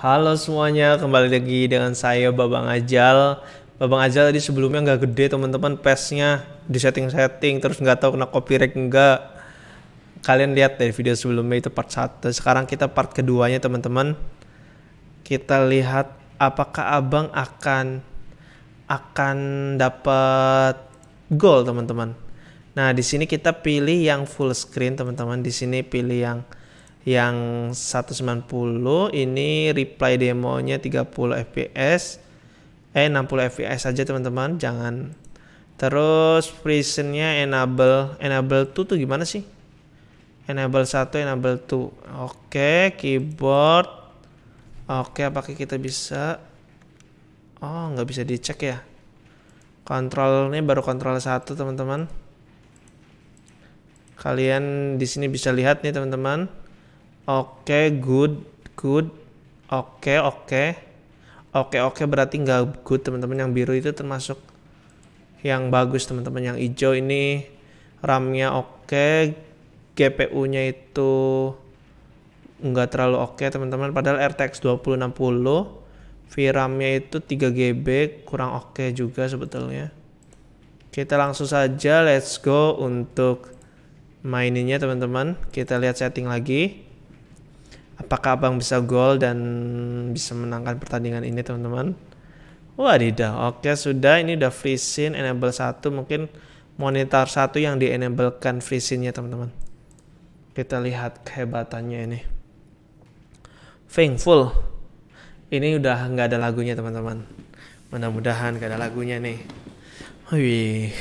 Halo semuanya, kembali lagi dengan saya Babang Ajal. Babang Ajal tadi sebelumnya nggak gede teman-teman pesnya di setting-setting terus nggak tahu kena copyright nggak. Kalian lihat dari video sebelumnya itu part 1. Sekarang kita part keduanya teman-teman. Kita lihat apakah Abang akan akan dapat goal teman-teman. Nah, di sini kita pilih yang full screen teman-teman. Di sini pilih yang yang 190 ini reply demonya 30 fps eh 60 fps aja teman-teman jangan terus prisonnya enable enable tuh tuh gimana sih enable 1 enable 2 oke okay, keyboard oke okay, apakah kita bisa oh nggak bisa dicek ya kontrolnya baru kontrol satu teman-teman kalian di sini bisa lihat nih teman-teman Oke, okay, good, good. Oke, okay, oke. Okay. Oke, oke berarti nggak good teman-teman. Yang biru itu termasuk yang bagus teman-teman. Yang hijau ini RAM-nya oke, GPU-nya itu nggak terlalu oke teman-teman. Padahal RTX 2060 VRAM-nya itu 3 GB kurang oke juga sebetulnya. Kita langsung saja let's go untuk maininnya teman-teman. Kita lihat setting lagi. Apakah abang bisa gol dan bisa menangkan pertandingan ini teman-teman? Wadidah, oke sudah ini udah free scene enable 1 mungkin monitor satu yang di enablekan free scene-nya teman-teman. Kita lihat kehebatannya ini. Thankful. Ini udah nggak ada lagunya teman-teman. Mudah-mudahan gak ada lagunya nih. Wih.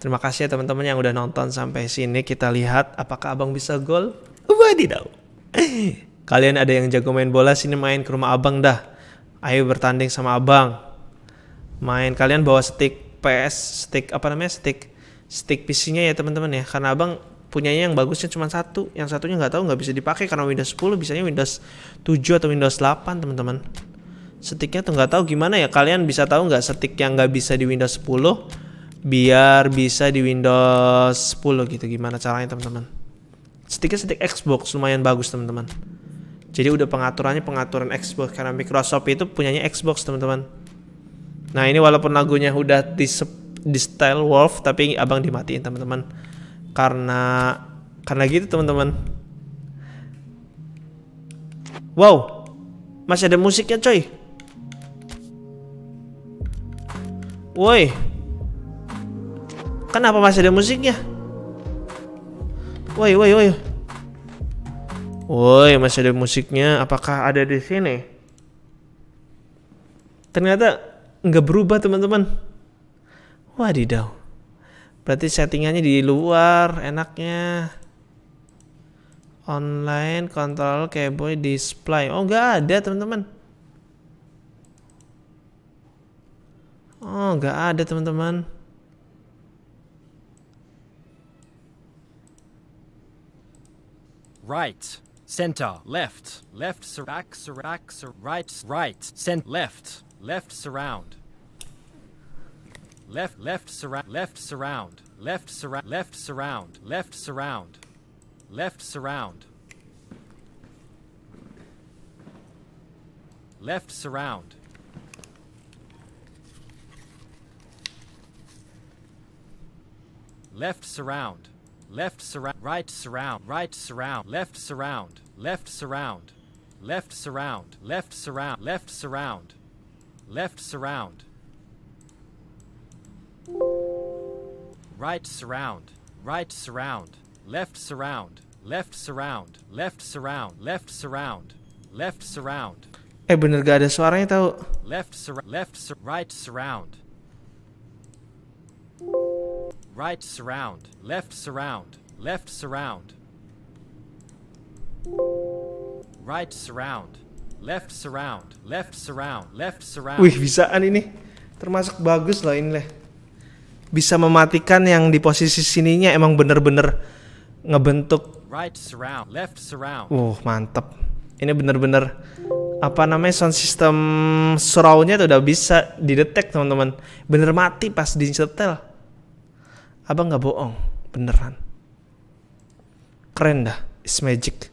Terima kasih ya teman-teman yang udah nonton sampai sini. Kita lihat apakah abang bisa gol. Wadidaw. Kalian ada yang jago main bola sini main ke rumah abang dah. Ayo bertanding sama abang. Main kalian bawa stick PS, stick apa namanya? Stick stick PC-nya ya teman-teman ya. Karena abang punyanya yang bagusnya cuma satu, yang satunya nggak tahu nggak bisa dipakai karena Windows 10 bisanya Windows 7 atau Windows 8 teman-teman. Sticknya tuh nggak tahu gimana ya. Kalian bisa tahu nggak stick yang nggak bisa di Windows 10 biar bisa di Windows 10 gitu gimana caranya teman-teman? sticknya stick Xbox lumayan bagus teman-teman jadi udah pengaturannya pengaturan Xbox karena Microsoft itu punyanya Xbox teman-teman nah ini walaupun lagunya udah di di style Wolf tapi abang dimatiin teman-teman karena karena gitu teman-teman wow masih ada musiknya coy woi Kenapa masih ada musiknya? Woi, woi, woi. Woi, masih ada musiknya. Apakah ada di sini? Ternyata nggak berubah, teman-teman. Wadidaw. Berarti settingannya di luar, enaknya. Online control cable display. Oh, nggak ada, teman-teman. Oh, nggak ada, teman-teman. right, center, left, left, sur back, sur back, sur right, right, cent, left, left, surround. Left, left, surround, left, surround, left, surround, left, surround, left, surround, left, surround. Left, surround. Left, surround left surround, right surround, right surround, left surround, left surround, left surround, left surround, left surround, left surround, right surround, right surround, left surround, left surround, left surround, left surround, left surround. Eh bener gak ada suaranya tau. Left surround, left sur right surround. Right surround. Left surround. Left surround. Right surround. Left surround. Left surround. Left surround. Wih, bisaan ini. Termasuk bagus lah ini. Leh. Bisa mematikan yang di posisi sininya emang bener-bener ngebentuk right surround, left surround. Uh, mantep. Ini bener-bener apa namanya sound system surroundnya tuh udah bisa didetek teman-teman. Bener mati pas disetel. Abang gak bohong, beneran. Keren dah, it's magic.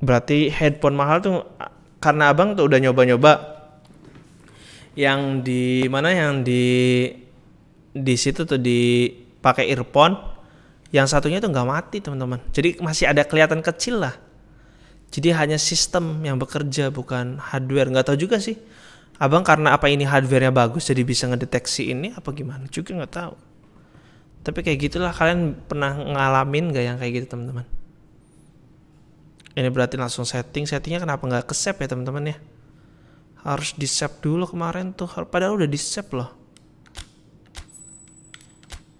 Berarti headphone mahal tuh karena abang tuh udah nyoba-nyoba yang di mana yang di di situ tuh dipakai earphone yang satunya tuh nggak mati teman-teman jadi masih ada kelihatan kecil lah jadi hanya sistem yang bekerja bukan hardware nggak tahu juga sih Abang karena apa ini hardwarenya bagus jadi bisa ngedeteksi ini apa gimana juga nggak tahu. Tapi kayak gitulah kalian pernah ngalamin gak yang kayak gitu teman-teman? Ini berarti langsung setting. Settingnya kenapa nggak kesep ya teman-teman ya? Harus di dulu kemarin tuh. Padahal udah di loh.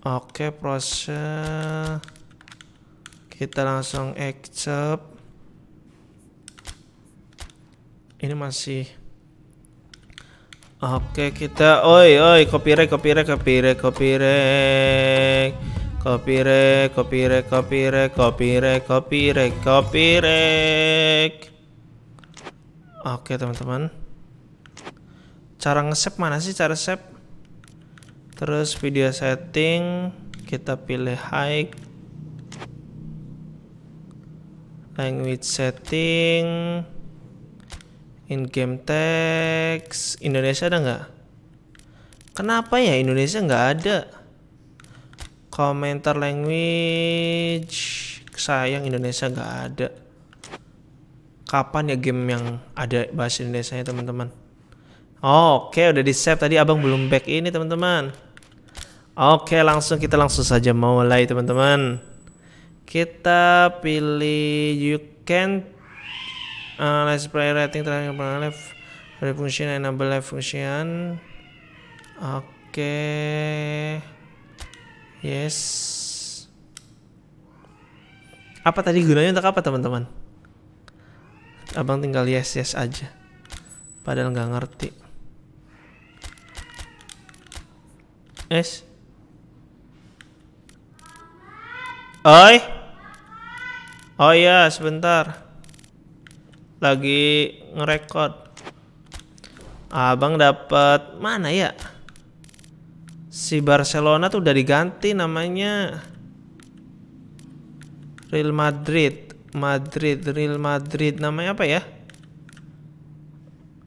Oke proses kita langsung accept. Ini masih Oke kita, oi oi copyright copyright copyright copyright copyright copyright copyright copyright copyright copyright. Oke teman-teman, cara nge-save mana sih cara save? Terus video setting kita pilih high language setting in game text Indonesia ada nggak kenapa ya Indonesia nggak ada komentar language sayang Indonesia nggak ada kapan ya game yang ada bahasa Indonesia ya teman-teman oke udah di save tadi abang belum back ini teman-teman oke langsung kita langsung saja mulai teman-teman kita pilih you can uh, let's play rating terakhir live dari function enable live function oke okay. yes apa tadi gunanya untuk apa teman-teman abang tinggal yes yes aja padahal nggak ngerti yes Oi. Oh iya, sebentar lagi ngerekod. Abang dapat mana ya? Si Barcelona tuh udah diganti namanya. Real Madrid, Madrid, Real Madrid namanya apa ya?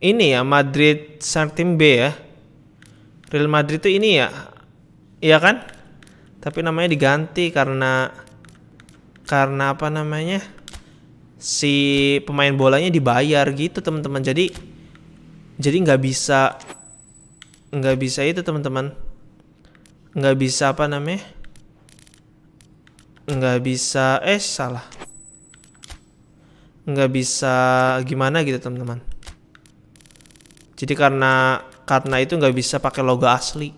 Ini ya Madrid Sartim B ya. Real Madrid tuh ini ya. Iya kan? Tapi namanya diganti karena karena apa namanya? si pemain bolanya dibayar gitu teman-teman jadi jadi nggak bisa nggak bisa itu teman-teman nggak bisa apa namanya nggak bisa eh salah nggak bisa gimana gitu teman-teman jadi karena karena itu nggak bisa pakai logo asli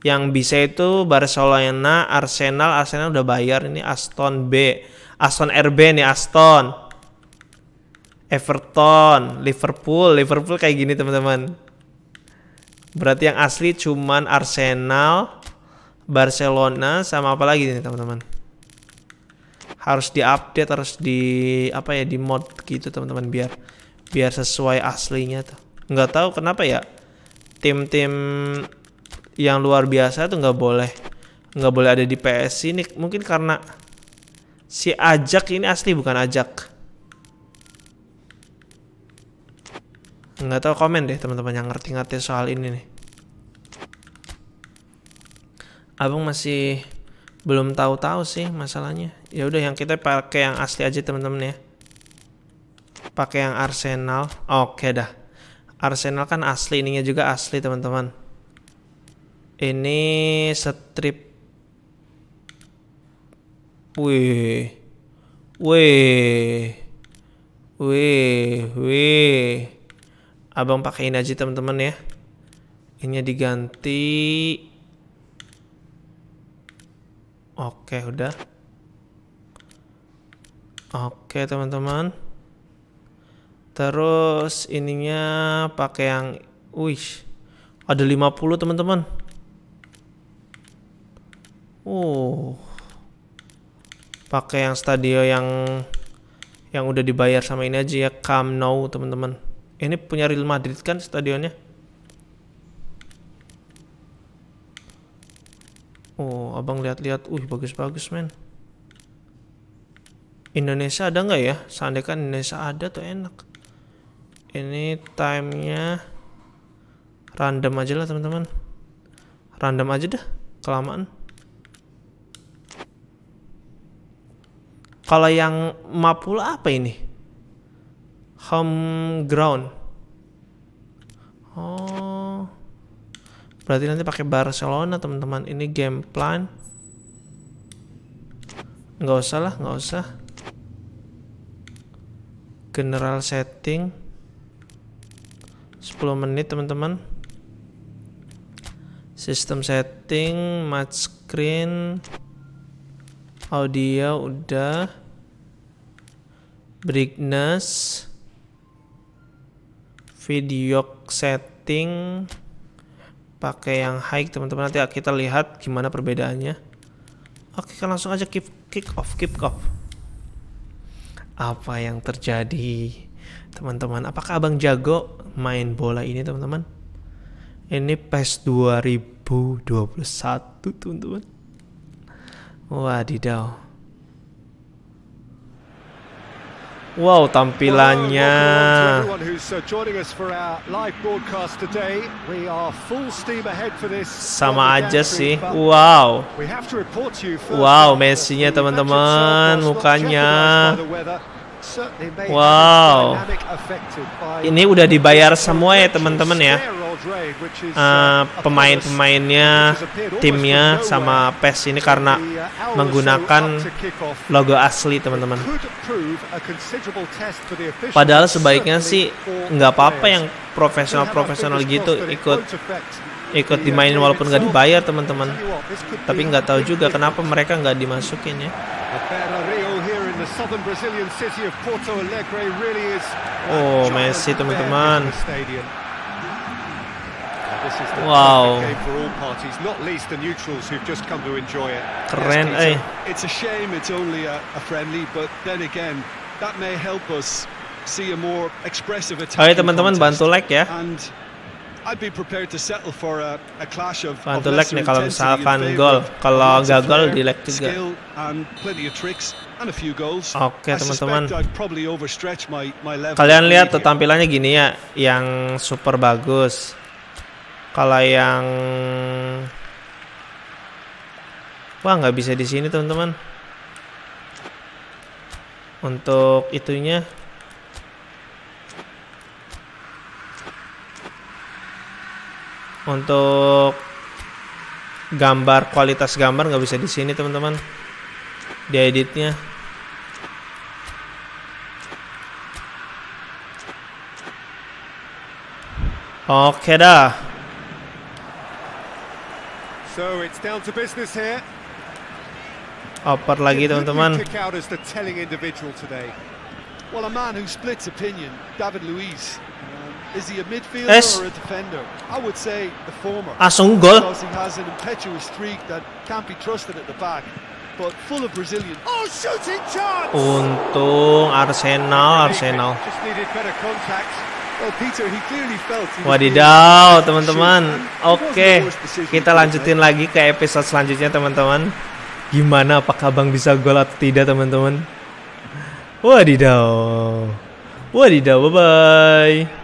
yang bisa itu Barcelona, Arsenal, Arsenal udah bayar ini Aston B, Aston RB nih Aston, Everton, Liverpool, Liverpool kayak gini teman-teman. Berarti yang asli cuman Arsenal, Barcelona sama apa lagi nih teman-teman? Harus diupdate, harus di apa ya di mod gitu teman-teman biar biar sesuai aslinya tuh. Nggak tahu kenapa ya tim-tim yang luar biasa tuh nggak boleh nggak boleh ada di PS ini mungkin karena si ajak ini asli bukan ajak nggak tahu komen deh teman-teman yang ngerti-ngerti soal ini nih abang masih belum tahu-tahu sih masalahnya ya udah yang kita pakai yang asli aja teman-teman ya pakai yang Arsenal oke dah Arsenal kan asli ininya juga asli teman-teman ini strip. Wih. Wih. Wih, wih. Abang pakaiin aja teman-teman ya. Ini diganti. Oke, udah. Oke, teman-teman. Terus ininya pakai yang wih. Ada 50, teman-teman. Oh, Pakai yang stadio yang yang udah dibayar sama ini aja ya Come Now, teman-teman. Ini punya Real Madrid kan stadionnya? Oh, abang lihat-lihat, uh bagus-bagus men. Indonesia ada nggak ya? Seandainya kan Indonesia ada tuh enak. Ini timenya random aja lah teman-teman. Random aja dah, kelamaan. Kalau yang mapula apa ini? Home ground. Oh. Berarti nanti pakai Barcelona, teman-teman. Ini game plan. Nggak usah lah, nggak usah. General setting. 10 menit, teman-teman. System setting, match screen audio udah brightness video setting pakai yang high teman-teman nanti kita lihat gimana perbedaannya oke kan langsung aja kick, kick off kick off apa yang terjadi teman-teman apakah abang jago main bola ini teman-teman ini PES 2021 teman-teman Wadidaw. Wow, tampilannya. Uh, Sama aja sih. Wow. Wow, Messi-nya teman-teman, mukanya. Wow. Ini udah dibayar semua ya teman-teman ya. Eh, uh, pemain-pemainnya, uh, timnya sama PES ini karena uh, menggunakan logo asli teman-teman. Padahal sebaiknya sih nggak apa-apa yang profesional-profesional gitu ikut ikut dimainin walaupun nggak dibayar teman-teman. Tapi nggak tahu juga kenapa mereka nggak dimasukin ya. Oh Messi teman-teman the wow. game for all parties, not least the neutrals who've just come to enjoy it. Keren, yes, eh. It's a shame it's only a, a friendly, but then again, that may help us see a more expressive attack. Ayo teman-teman bantu like ya. And I'd be prepared to settle for a, a clash of bantu like nih kalau misalkan gol. Kalau nggak gol di like juga. Oke, okay, teman-teman. Kalian lihat tampilannya gini ya, yang super bagus. Kalau yang Wah, nggak bisa di sini, teman-teman. Untuk itunya Untuk gambar kualitas gambar nggak bisa di sini, teman-teman. Di editnya. Oke dah. So it's down to business here. Oper oh, lagi teman-teman. is the telling individual today. Well, a man who splits opinion, David Luiz. Um, is he a midfielder es. or a defender? I would say the former. As ah, un gol. Because he has an impetuous streak that can't be trusted at the back, but full of Brazilian. Oh, shooting chance! Untung Arsenal, Arsenal. Just needed better contact. Oh, Wadidaw teman-teman Oke kita lanjutin lagi ke episode selanjutnya teman-teman Gimana apakah Bang bisa gol atau tidak teman-teman Wadidaw Wadidaw bye-bye